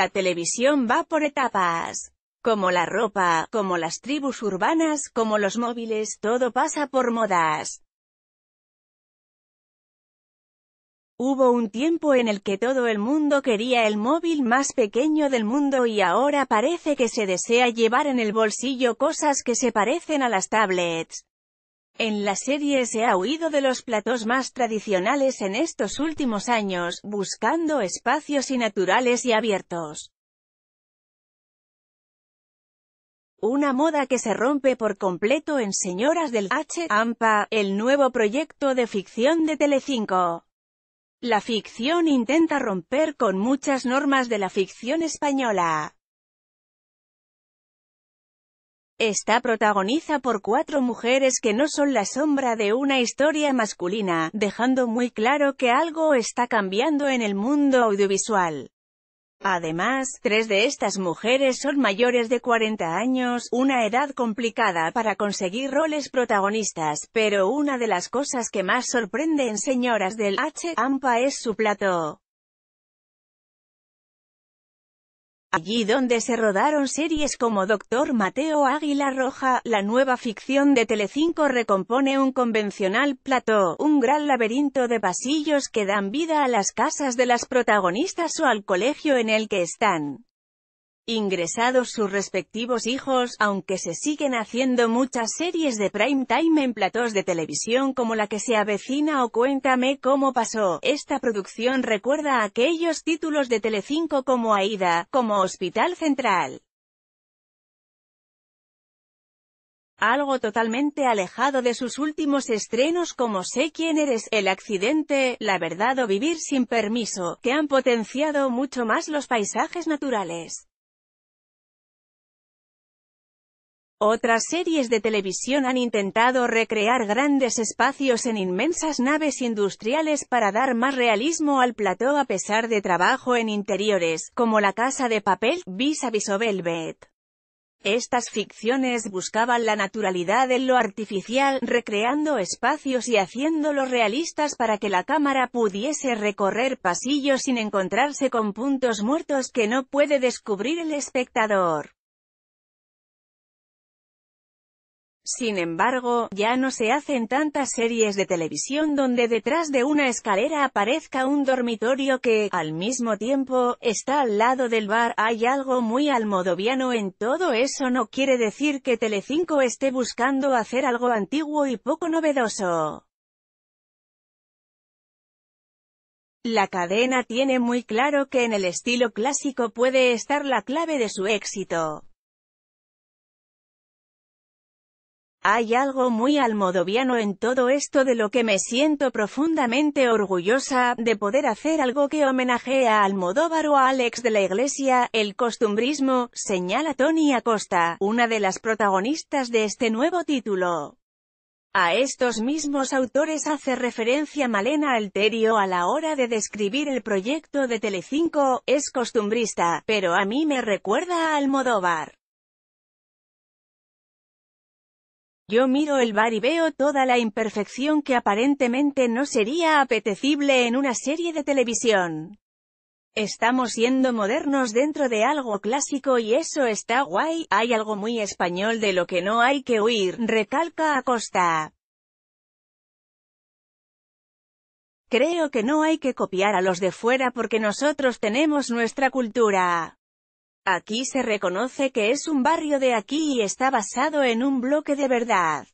la televisión va por etapas. Como la ropa, como las tribus urbanas, como los móviles, todo pasa por modas. Hubo un tiempo en el que todo el mundo quería el móvil más pequeño del mundo y ahora parece que se desea llevar en el bolsillo cosas que se parecen a las tablets. En la serie se ha huido de los platos más tradicionales en estos últimos años, buscando espacios innaturales y abiertos. Una moda que se rompe por completo en Señoras del H. AMPA, el nuevo proyecto de ficción de Telecinco. La ficción intenta romper con muchas normas de la ficción española. Está protagoniza por cuatro mujeres que no son la sombra de una historia masculina, dejando muy claro que algo está cambiando en el mundo audiovisual. Además, tres de estas mujeres son mayores de 40 años, una edad complicada para conseguir roles protagonistas, pero una de las cosas que más sorprenden señoras del H. AMPA es su plató. allí donde se rodaron series como Doctor Mateo Águila Roja, la nueva ficción de Telecinco recompone un convencional plató, un gran laberinto de pasillos que dan vida a las casas de las protagonistas o al colegio en el que están ingresados sus respectivos hijos, aunque se siguen haciendo muchas series de prime time en platos de televisión como la que se avecina o Cuéntame cómo pasó. Esta producción recuerda aquellos títulos de Telecinco como Aida, como Hospital Central. algo totalmente alejado de sus últimos estrenos como Sé quién eres, El accidente, La verdad o Vivir sin permiso, que han potenciado mucho más los paisajes naturales. Otras series de televisión han intentado recrear grandes espacios en inmensas naves industriales para dar más realismo al plató a pesar de trabajo en interiores, como La Casa de Papel, Vis a Vis o Velvet. Estas ficciones buscaban la naturalidad en lo artificial, recreando espacios y haciéndolos realistas para que la cámara pudiese recorrer pasillos sin encontrarse con puntos muertos que no puede descubrir el espectador. Sin embargo, ya no se hacen tantas series de televisión donde detrás de una escalera aparezca un dormitorio que, al mismo tiempo, está al lado del bar. Hay algo muy almodoviano en todo eso no quiere decir que Telecinco esté buscando hacer algo antiguo y poco novedoso. La cadena tiene muy claro que en el estilo clásico puede estar la clave de su éxito. Hay algo muy almodoviano en todo esto de lo que me siento profundamente orgullosa, de poder hacer algo que homenajea a Almodóvar o a Alex de la Iglesia, el costumbrismo, señala Tony Acosta, una de las protagonistas de este nuevo título. A estos mismos autores hace referencia Malena Alterio a la hora de describir el proyecto de Telecinco, es costumbrista, pero a mí me recuerda a Almodóvar. Yo miro el bar y veo toda la imperfección que aparentemente no sería apetecible en una serie de televisión. Estamos siendo modernos dentro de algo clásico y eso está guay, hay algo muy español de lo que no hay que huir, recalca Acosta. Creo que no hay que copiar a los de fuera porque nosotros tenemos nuestra cultura. Aquí se reconoce que es un barrio de aquí y está basado en un bloque de verdad.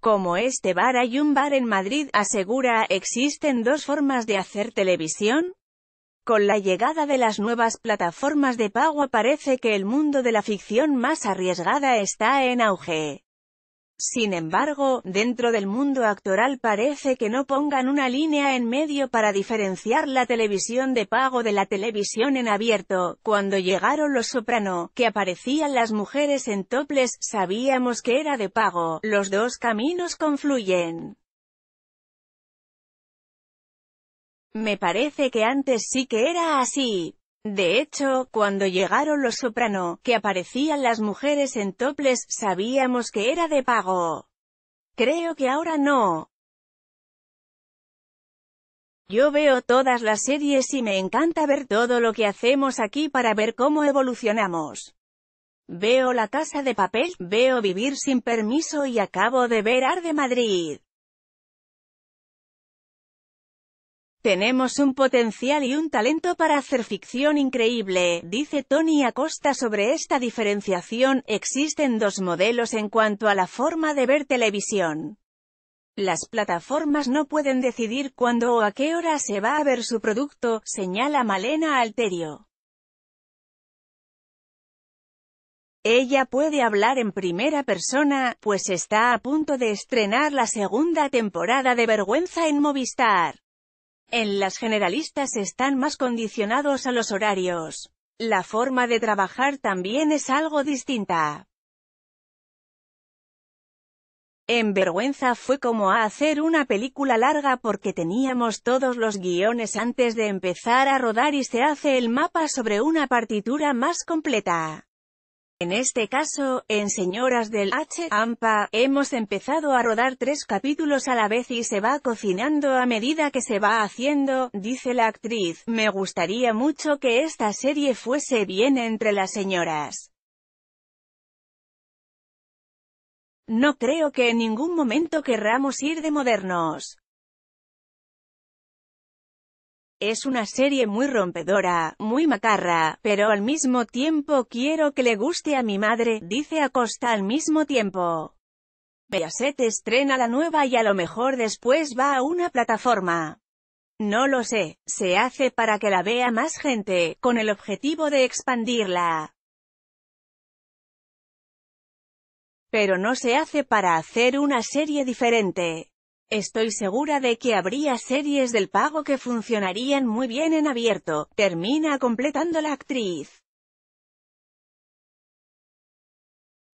Como este bar hay un bar en Madrid, asegura, existen dos formas de hacer televisión. Con la llegada de las nuevas plataformas de pago parece que el mundo de la ficción más arriesgada está en auge. Sin embargo, dentro del mundo actoral parece que no pongan una línea en medio para diferenciar la televisión de pago de la televisión en abierto. Cuando llegaron los soprano, que aparecían las mujeres en toples, sabíamos que era de pago. Los dos caminos confluyen. Me parece que antes sí que era así, de hecho, cuando llegaron los soprano, que aparecían las mujeres en toples, sabíamos que era de pago. Creo que ahora no. Yo veo todas las series y me encanta ver todo lo que hacemos aquí para ver cómo evolucionamos. Veo La Casa de Papel, veo Vivir sin Permiso y acabo de ver Arde Madrid. Tenemos un potencial y un talento para hacer ficción increíble, dice Tony Acosta sobre esta diferenciación, existen dos modelos en cuanto a la forma de ver televisión. Las plataformas no pueden decidir cuándo o a qué hora se va a ver su producto, señala Malena Alterio. Ella puede hablar en primera persona, pues está a punto de estrenar la segunda temporada de Vergüenza en Movistar. En las generalistas están más condicionados a los horarios. La forma de trabajar también es algo distinta. En vergüenza fue como hacer una película larga porque teníamos todos los guiones antes de empezar a rodar y se hace el mapa sobre una partitura más completa. En este caso, en Señoras del H. AMPA, hemos empezado a rodar tres capítulos a la vez y se va cocinando a medida que se va haciendo, dice la actriz, me gustaría mucho que esta serie fuese bien entre las señoras. No creo que en ningún momento querramos ir de modernos. Es una serie muy rompedora, muy macarra, pero al mismo tiempo quiero que le guste a mi madre, dice Acosta al mismo tiempo. Beaset estrena la nueva y a lo mejor después va a una plataforma. No lo sé, se hace para que la vea más gente, con el objetivo de expandirla. Pero no se hace para hacer una serie diferente. Estoy segura de que habría series del pago que funcionarían muy bien en abierto, termina completando la actriz.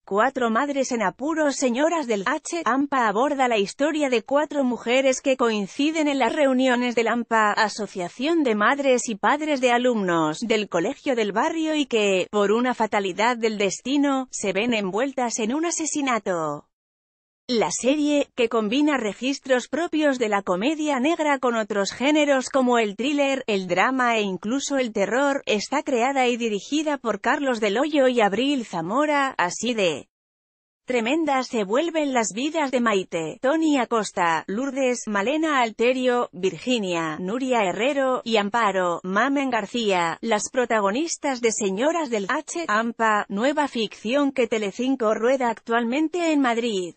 Cuatro madres en apuros señoras del H. AMPA aborda la historia de cuatro mujeres que coinciden en las reuniones del AMPA, Asociación de Madres y Padres de Alumnos, del Colegio del Barrio y que, por una fatalidad del destino, se ven envueltas en un asesinato. La serie, que combina registros propios de la comedia negra con otros géneros como el thriller, el drama e incluso el terror, está creada y dirigida por Carlos Del Hoyo y Abril Zamora, así de tremendas se vuelven las vidas de Maite, Tony Acosta, Lourdes, Malena Alterio, Virginia, Nuria Herrero, y Amparo, Mamen García, las protagonistas de Señoras del H. AMPA, nueva ficción que Telecinco rueda actualmente en Madrid.